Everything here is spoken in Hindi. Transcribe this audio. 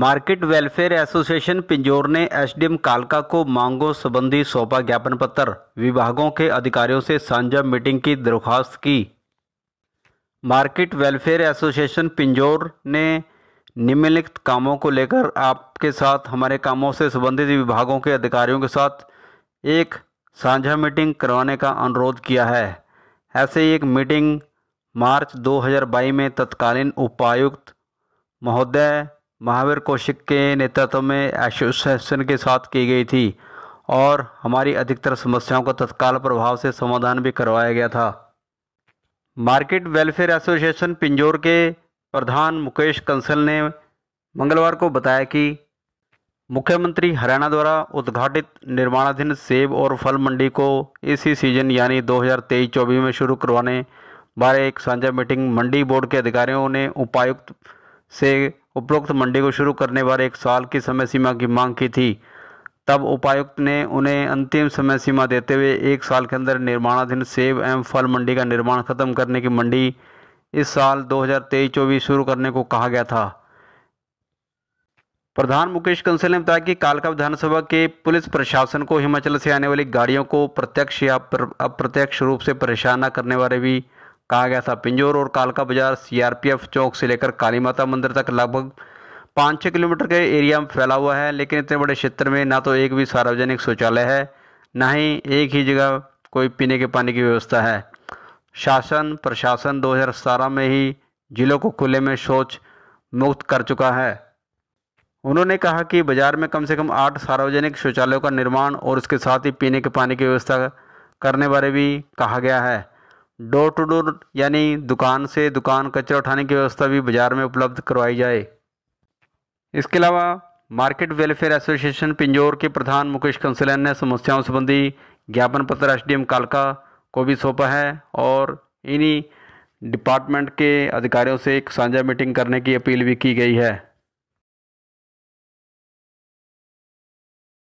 मार्केट वेलफेयर एसोसिएशन पिंजौर ने एसडीएम कालका को मांगों संबंधी सौंपा ज्ञापन पत्र विभागों के अधिकारियों से साझा मीटिंग की दरख्वास्त की मार्केट वेलफेयर एसोसिएशन पिंजौर ने निम्नलिखित कामों को लेकर आपके साथ हमारे कामों से संबंधित विभागों के अधिकारियों के साथ एक साझा मीटिंग करवाने का अनुरोध किया है ऐसे एक मीटिंग मार्च 2022 में तत्कालीन उपायुक्त महोदय महावीर कौशिक के नेतृत्व में एसोसिएशन के साथ की गई थी और हमारी अधिकतर समस्याओं का तत्काल प्रभाव से समाधान भी करवाया गया था मार्केट वेलफेयर एसोसिएशन पिंजौर के प्रधान मुकेश कंसल ने मंगलवार को बताया कि मुख्यमंत्री हरियाणा द्वारा उद्घाटित निर्माणाधीन सेब और फल मंडी को इसी सीजन यानी 2023-24 में शुरू करवाने बारे एक साझा मीटिंग मंडी बोर्ड के अधिकारियों ने उपायुक्त से उपरोक्त मंडी को शुरू करने बारे एक साल की समय सीमा की मांग की थी तब उपायुक्त ने उन्हें अंतिम समय सीमा देते हुए एक साल के अंदर निर्माणाधीन सेब एवं फल मंडी का निर्माण खत्म करने की मंडी इस साल 2023-24 शुरू करने को कहा गया था प्रधान मुकेश कंसल ने बताया कि कालका विधानसभा के पुलिस प्रशासन को हिमाचल से आने वाली गाड़ियों को प्रत्यक्ष या अप्रत्यक्ष रूप से परेशान न करने वाले भी कहा गया था पिंजौर और कालका बाजार सीआरपीएफ चौक से लेकर काली माता मंदिर तक लगभग पाँच छः किलोमीटर के एरिया में फैला हुआ है लेकिन इतने बड़े क्षेत्र में ना तो एक भी सार्वजनिक शौचालय है ना ही एक ही जगह कोई पीने के पानी की व्यवस्था है शासन प्रशासन दो में ही जिलों को खुले में शौच मुक्त कर चुका है उन्होंने कहा कि बाजार में कम से कम आठ सार्वजनिक शौचालयों का निर्माण और उसके साथ ही पीने के पानी की व्यवस्था करने बारे भी कहा गया है डोर टू डोर यानी दुकान से दुकान कचरा उठाने की व्यवस्था भी बाज़ार में उपलब्ध करवाई जाए इसके अलावा मार्केट वेलफेयर एसोसिएशन पिंजौर के प्रधान मुकेश कंसलन ने समस्याओं संबंधी ज्ञापन पत्र एस डी कालका को भी सौंपा है और इन्हीं डिपार्टमेंट के अधिकारियों से एक साझा मीटिंग करने की अपील भी की गई है